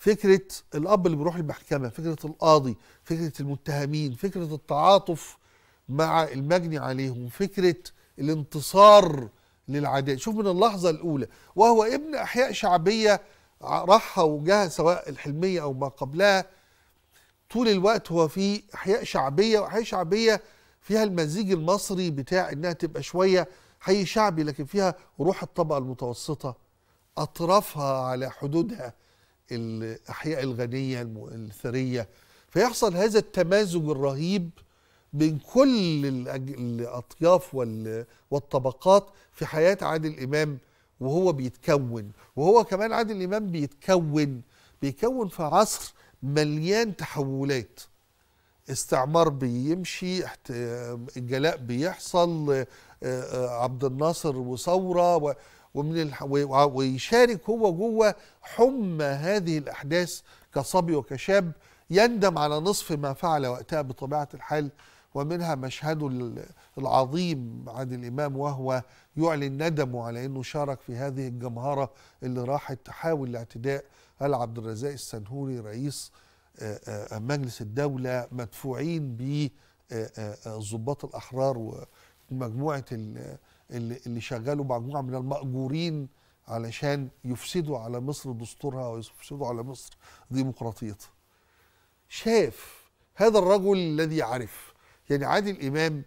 فكرة الأب اللي بيروح المحكمة فكرة القاضي فكرة المتهمين فكرة التعاطف مع المجني عليهم فكرة الانتصار للعداء شوف من اللحظة الأولى وهو ابن أحياء شعبية راحها وجاها سواء الحلمية أو ما قبلها طول الوقت هو في أحياء شعبية وأحياء شعبية فيها المزيج المصري بتاع إنها تبقى شوية حي شعبي لكن فيها روح الطبقة المتوسطة أطرافها على حدودها الأحياء الغنية الثرية فيحصل هذا التمازج الرهيب بين كل الأطياف والطبقات في حياة عادل إمام وهو بيتكون وهو كمان عادل إمام بيتكون بيكون في عصر مليان تحولات استعمار بيمشي الجلاء بيحصل عبد الناصر وثورة ومن الح... ويشارك هو جوه حمى هذه الأحداث كصبي وكشاب يندم على نصف ما فعل وقتها بطبيعة الحال ومنها مشهده العظيم عن الإمام وهو يعلن ندمه على أنه شارك في هذه الجمهرة اللي راحت تحاول الاعتداء على عبد الرزاق السنهوري رئيس مجلس الدولة مدفوعين ب ضباط الأحرار ومجموعة اللي, اللي شغلوا مجموعه من الماجورين علشان يفسدوا على مصر دستورها ويفسدوا على مصر ديمقراطيتها شاف هذا الرجل الذي عرف يعني عادل امام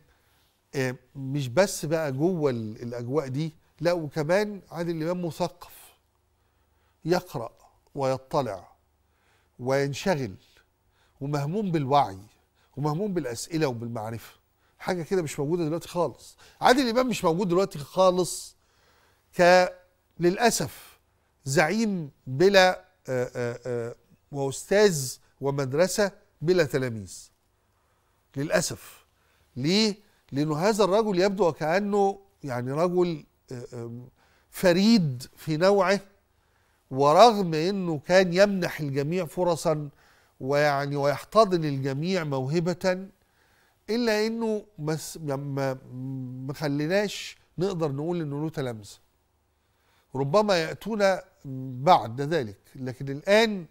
آه، مش بس بقى جوه الاجواء دي لا وكمان عادل امام مثقف يقرا ويطلع وينشغل ومهموم بالوعي ومهموم بالاسئله وبالمعرفه حاجه كده مش موجوده دلوقتي خالص عادل امام مش موجود دلوقتي خالص ك للاسف زعيم بلا آه، آه، آه، واستاذ ومدرسه بلا تلاميذ للاسف ليه لانه هذا الرجل يبدو وكانه يعني رجل فريد في نوعه ورغم انه كان يمنح الجميع فرصا ويعني ويحتضن الجميع موهبه الا انه بس يعني ما ما خليناش نقدر نقول انه له تلامذه ربما ياتون بعد ذلك لكن الان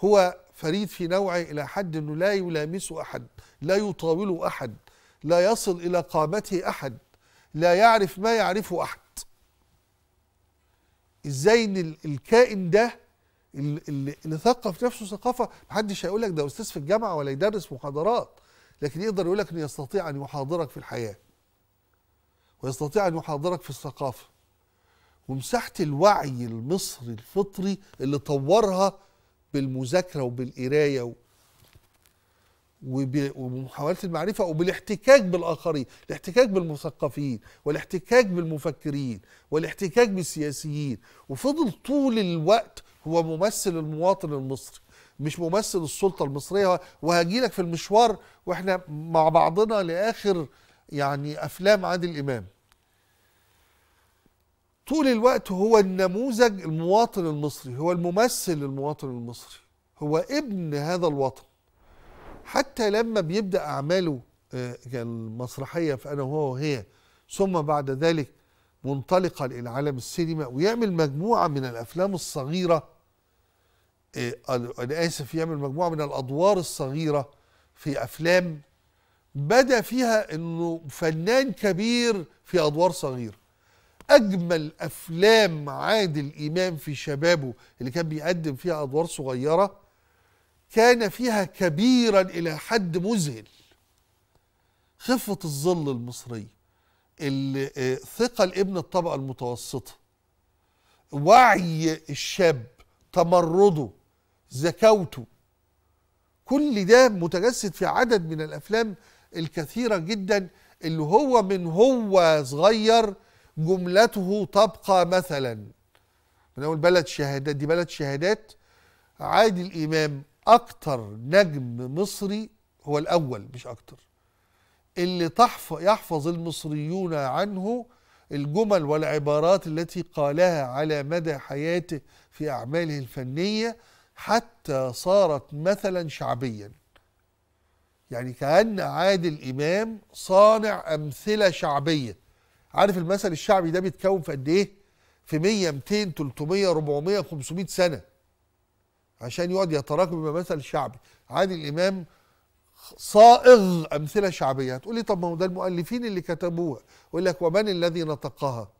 هو فريد في نوعه الى حد انه لا يلامسه احد لا يطاوله احد لا يصل الى قامته احد لا يعرف ما يعرفه احد ازاي ان الكائن ده اللي ثقف نفسه ثقافه محدش هيقول لك ده استاذ في الجامعه ولا يدرس محاضرات لكن يقدر يقول لك انه يستطيع ان يحاضرك في الحياه ويستطيع ان يحاضرك في الثقافه ومساحه الوعي المصري الفطري اللي طورها بالمذاكره وبالقرايه وبمحاوله المعرفه وبالاحتكاك بالاخرين، الاحتكاك بالمثقفين والاحتكاك بالمفكرين والاحتكاك بالسياسيين وفضل طول الوقت هو ممثل المواطن المصري مش ممثل السلطه المصريه وهجي لك في المشوار واحنا مع بعضنا لاخر يعني افلام عادل امام طول الوقت هو النموذج المواطن المصري هو الممثل المواطن المصري هو ابن هذا الوطن حتى لما بيبدا اعماله آه، المسرحيه في انا وهو وهي ثم بعد ذلك منطلقا الى عالم السينما ويعمل مجموعه من الافلام الصغيره إيه، انا اسف يعمل مجموعه من الادوار الصغيره في افلام بدا فيها انه فنان كبير في ادوار صغيره اجمل افلام عادل امام في شبابه اللي كان بيقدم فيها ادوار صغيره كان فيها كبيرا الى حد مذهل خفه الظل المصريه إيه، ثقل ابن الطبقه المتوسطه وعي الشاب تمرده زكوته كل ده متجسد في عدد من الافلام الكثيره جدا اللي هو من هو صغير جملته تبقى مثلا من اول بلد شهادات دي بلد شهادات عادل امام اكتر نجم مصري هو الاول مش اكتر اللي تحفظ يحفظ المصريون عنه الجمل والعبارات التي قالها على مدى حياته في اعماله الفنيه حتى صارت مثلا شعبيا يعني كأن عادل إمام صانع أمثلة شعبية عارف المثل الشعبي ده بيتكون في قد إيه؟ في 100 200 300 400 500 سنة عشان يقعد يتراكم يبقى مثل شعبي عادل إمام صائغ أمثلة شعبية هتقول لي طب ما هو ده المؤلفين اللي كتبوها يقول لك ومن الذي نطقها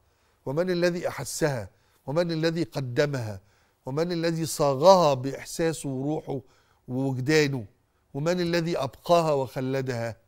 ومن الذي أحسها ومن الذي قدمها ومن الذي صاغها باحساسه وروحه ووجدانه ومن الذي ابقاها وخلدها